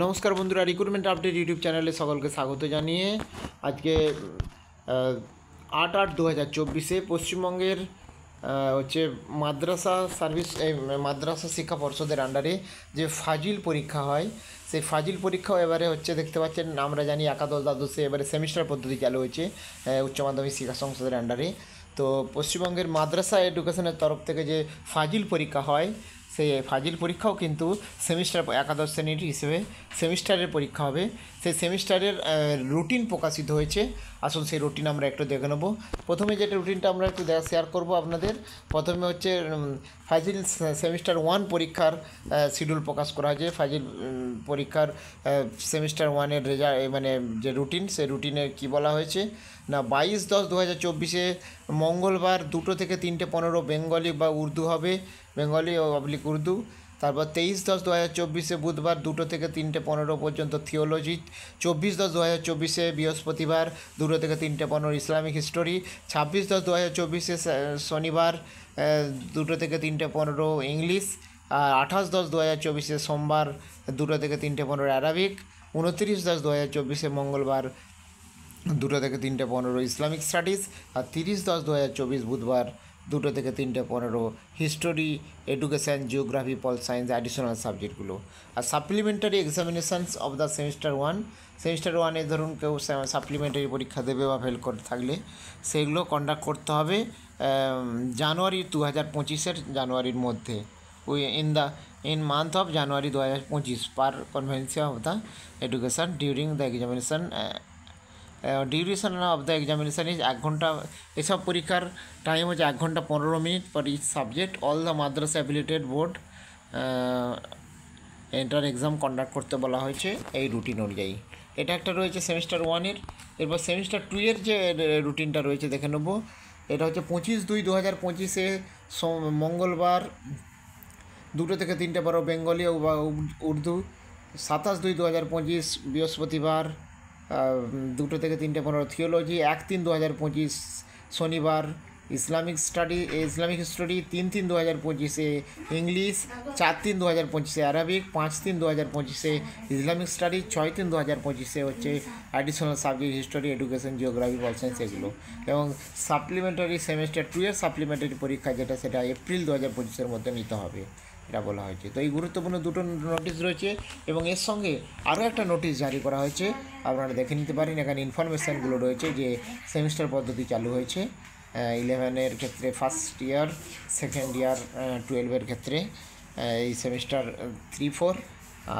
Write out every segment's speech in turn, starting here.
নমস্কার বন্ধুরা recruitment update YouTube চ্যানেলে সকলকে স্বাগত জানিয়ে আজকে আট আট দু হাজার চব্বিশে পশ্চিমবঙ্গের হচ্ছে মাদ্রাসা সার্ভিস মাদ্রাসা শিক্ষা পর্ষদের আন্ডারে যে ফাজিল পরীক্ষা হয় সেই ফাজিল পরীক্ষাও এবারে হচ্ছে দেখতে পাচ্ছেন আমরা জানি একাদশ দ্বাদশে এবারে সেমিস্টার পদ্ধতি চালু হয়েছে উচ্চ মাধ্যমিক শিক্ষা সংসদের আন্ডারে তো পশ্চিমবঙ্গের মাদ্রাসা এডুকেশনের তরফ থেকে যে ফাজিল পরীক্ষা হয় সেই ফাজিল পরীক্ষাও কিন্তু সেমিস্টার একাদশ শ্রেণীর হিসেবে সেমিস্টারের পরীক্ষা হবে সেই সেমিস্টারের রুটিন প্রকাশিত হয়েছে আসুন সেই রুটিন আমরা একটু দেখে নেবো প্রথমে যেটা রুটিনটা আমরা একটু শেয়ার করব আপনাদের প্রথমে হচ্ছে ফাজিল সেমিস্টার ওয়ান পরীক্ষার শিডিউল প্রকাশ করা হয়েছে ফাজিল পরীক্ষার সেমিস্টার ওয়ানের রেজাল্ট মানে যে রুটিন সেই রুটিনে কি বলা হয়েছে না বাইশ দশ দু হাজার চব্বিশে মঙ্গলবার দুটো থেকে তিনটে পনেরো বেঙ্গলি বা উর্দু হবে বেঙ্গলি ও পাবলিক উর্দু তারপর তেইশ দশ দু হাজার চব্বিশে বুধবার দুটো থেকে তিনটে পনেরো পর্যন্ত থিওলজি চব্বিশ দশ দু হাজার চব্বিশে বৃহস্পতিবার দুটো থেকে তিনটে পনেরো ইসলামিক হিস্টোরি ছাব্বিশ দশ দু হাজার চব্বিশে শনিবার দুটো থেকে তিনটে পনেরো ইংলিশ আর আঠাশ দশ দু হাজার চব্বিশে সোমবার দুটো থেকে তিনটে পনেরো অ্যারাবিক উনত্রিশ দশ দু হাজার চব্বিশে মঙ্গলবার দুটো থেকে তিনটে পনেরো ইসলামিক স্টাডিজ আর তিরিশ দশ দু হাজার চব্বিশ বুধবার দুটো থেকে তিনটে পনেরো history education geography pol science additional সাবজেক্টগুলো আর supplementary examinations of the semester one semester ওয়ানে ধরুন কেউ সাপ্লিমেন্টারি পরীক্ষা দেবে বা ফেল করে থাকলে সেগুলো কন্ডাক্ট করতে হবে জানুয়ারি দু হাজার পঁচিশের জানুয়ারির মধ্যে we in the in month of January দু হাজার পঁচিশ per convention of the education during the examination duration of the examination is এক ঘন্টা এসব পরীক্ষার টাইম হচ্ছে এক ঘন্টা পনেরো মিনিট পর each subject all the Madras affiliated board enter exam conduct করতে বলা হয়েছে এই রুটিন অনুযায়ী এটা একটা রয়েছে সেমিস্টার ওয়ানের এরপর সেমিস্টার টু এর যে রুটিনটা রয়েছে দেখে নেব এটা হচ্ছে পঁচিশ দুই দু হাজার পঁচিশে মঙ্গলবার দুটো থেকে তিনটে বারো বেঙ্গলি ও উর্দু সাতাশ দুই দু হাজার পঁচিশ বৃহস্পতিবার দুটো থেকে তিনটে পনেরো থিওলজি এক তিন দু হাজার পঁচিশ শনিবার ইসলামিক স্টাডি ইসলামিক স্টাডি তিন তিন দু হাজার পঁচিশে ইংলিশ চার তিন দু হাজার পঁচিশে আরবিক পাঁচ তিন দু হাজার পঁচিশে ইসলামিক স্টাডি ছয় তিন দু হাজার পঁচিশে হচ্ছে additional subject history education geography pol science এগুলো এবং supplementary semester two year supplementary পরীক্ষা যেটা সেটা এপ্রিল দু হাজার পঁচিশের মধ্যে নিতে হবে এটা বলা হয়েছে তো এই গুরুত্বপূর্ণ দুটো নোটিশ রয়েছে এবং এর সঙ্গে আরও একটা নোটিশ জারি করা হয়েছে আপনারা দেখে নিতে পারেন এখানে ইনফরমেশানগুলো রয়েছে যে সেমিস্টার পদ্ধতি চালু হয়েছে ইলেভেনের ক্ষেত্রে ফার্স্ট ইয়ার সেকেন্ড ইয়ার টুয়েলভের ক্ষেত্রে এই সেমিস্টার থ্রি ফোর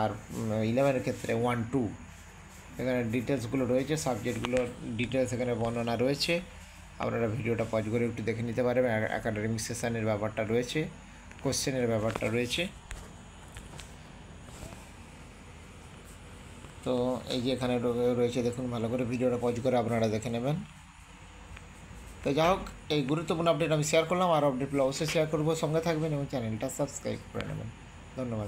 আর ইলেভেনের ক্ষেত্রে ওয়ান টু এখানে ডিটেলসগুলো রয়েছে সাবজেক্টগুলোর ডিটেলস এখানে বর্ণনা রয়েছে আপনারা ভিডিওটা পজ করে একটু দেখে নিতে পারবেন একাডেমিক সেশানের ব্যাপারটা রয়েছে কোশ্চেনের ব্যাপারটা রয়েছে তো এই যে এখানে রয়েছে দেখুন ভালো করে ভিডিওটা পজ করে আপনারা দেখে নেবেন তো যাই হোক এই গুরুত্বপূর্ণ আপডেট আমি শেয়ার করলাম আর আপডেটগুলো অবশ্যই শেয়ার করবো সঙ্গে থাকবেন এবং চ্যানেলটা সাবস্ক্রাইব করে নেবেন ধন্যবাদ